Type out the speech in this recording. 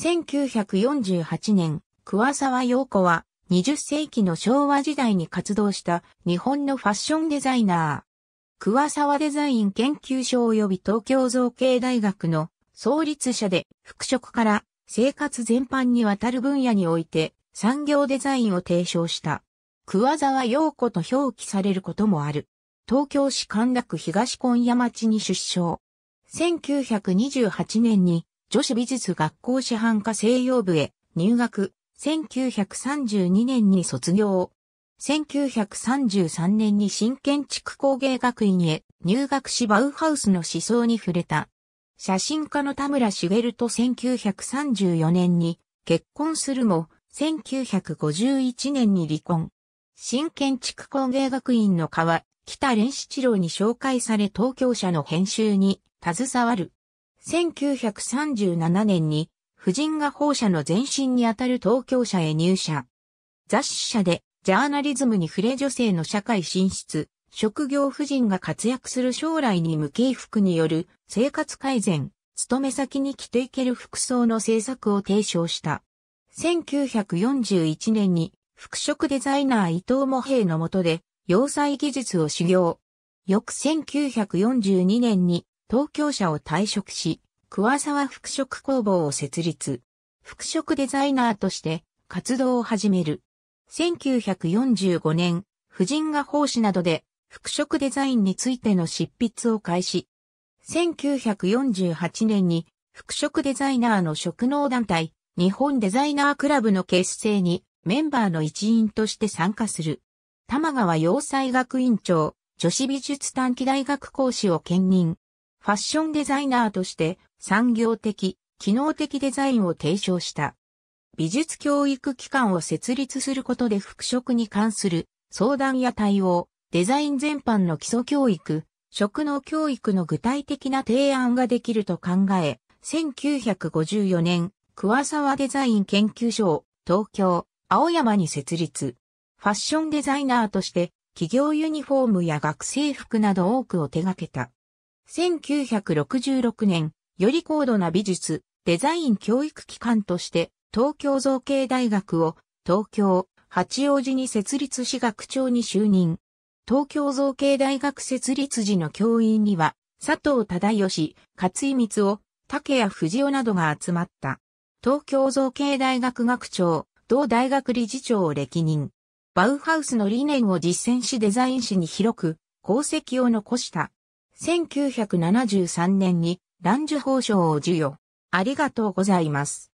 1948年、桑沢陽子は20世紀の昭和時代に活動した日本のファッションデザイナー。桑沢デザイン研究所及び東京造形大学の創立者で服飾から生活全般にわたる分野において産業デザインを提唱した。桑沢陽子と表記されることもある。東京市神楽東今夜町に出生。1928年に女子美術学校師範科西洋部へ入学、1932年に卒業。1933年に新建築工芸学院へ入学しバウハウスの思想に触れた。写真家の田村茂と1934年に結婚するも、1951年に離婚。新建築工芸学院の川、北蓮七郎に紹介され東京社の編集に携わる。1937年に、婦人が放射の前身にあたる東京社へ入社。雑誌社で、ジャーナリズムに触れ女性の社会進出、職業婦人が活躍する将来に無形服による生活改善、勤め先に着ていける服装の政策を提唱した。1941年に服飾デザイナー伊藤茂平の下で洋裁技術を修行。翌1942年に東京社を退職し、桑沢服飾工房を設立。服飾デザイナーとして活動を始める。1945年、婦人画奉仕などで服飾デザインについての執筆を開始。1948年に服飾デザイナーの職能団体、日本デザイナークラブの結成にメンバーの一員として参加する。玉川洋裁学院長、女子美術短期大学講師を兼任。ファッションデザイナーとして産業的、機能的デザインを提唱した。美術教育機関を設立することで服飾に関する相談や対応、デザイン全般の基礎教育、職能教育の具体的な提案ができると考え、1954年、桑沢デザイン研究所を東京、青山に設立。ファッションデザイナーとして、企業ユニフォームや学生服など多くを手掛けた。1966年、より高度な美術、デザイン教育機関として、東京造形大学を、東京、八王子に設立し学長に就任。東京造形大学設立時の教員には、佐藤忠義、勝井光を、竹谷藤夫などが集まった。東京造形大学学長、同大学理事長を歴任。バウハウスの理念を実践しデザイン史に広く、功績を残した。1973年にランジュ法賞を授与。ありがとうございます。